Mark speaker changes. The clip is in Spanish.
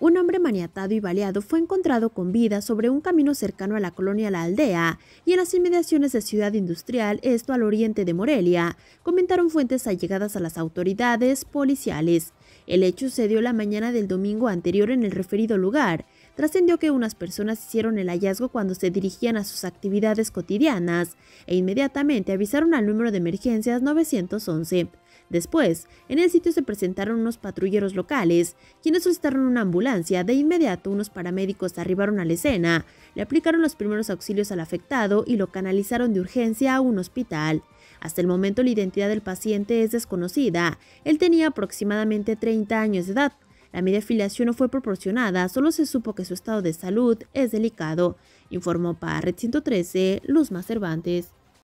Speaker 1: un hombre maniatado y baleado fue encontrado con vida sobre un camino cercano a la colonia La Aldea y en las inmediaciones de Ciudad Industrial, esto al oriente de Morelia, comentaron fuentes allegadas a las autoridades policiales. El hecho sucedió la mañana del domingo anterior en el referido lugar. Trascendió que unas personas hicieron el hallazgo cuando se dirigían a sus actividades cotidianas e inmediatamente avisaron al número de emergencias 911. Después, en el sitio se presentaron unos patrulleros locales, quienes solicitaron una ambulancia. De inmediato, unos paramédicos arribaron a la escena, le aplicaron los primeros auxilios al afectado y lo canalizaron de urgencia a un hospital. Hasta el momento, la identidad del paciente es desconocida. Él tenía aproximadamente 30 años de edad. La media afiliación no fue proporcionada, solo se supo que su estado de salud es delicado, informó para Red 113 Luzma Cervantes.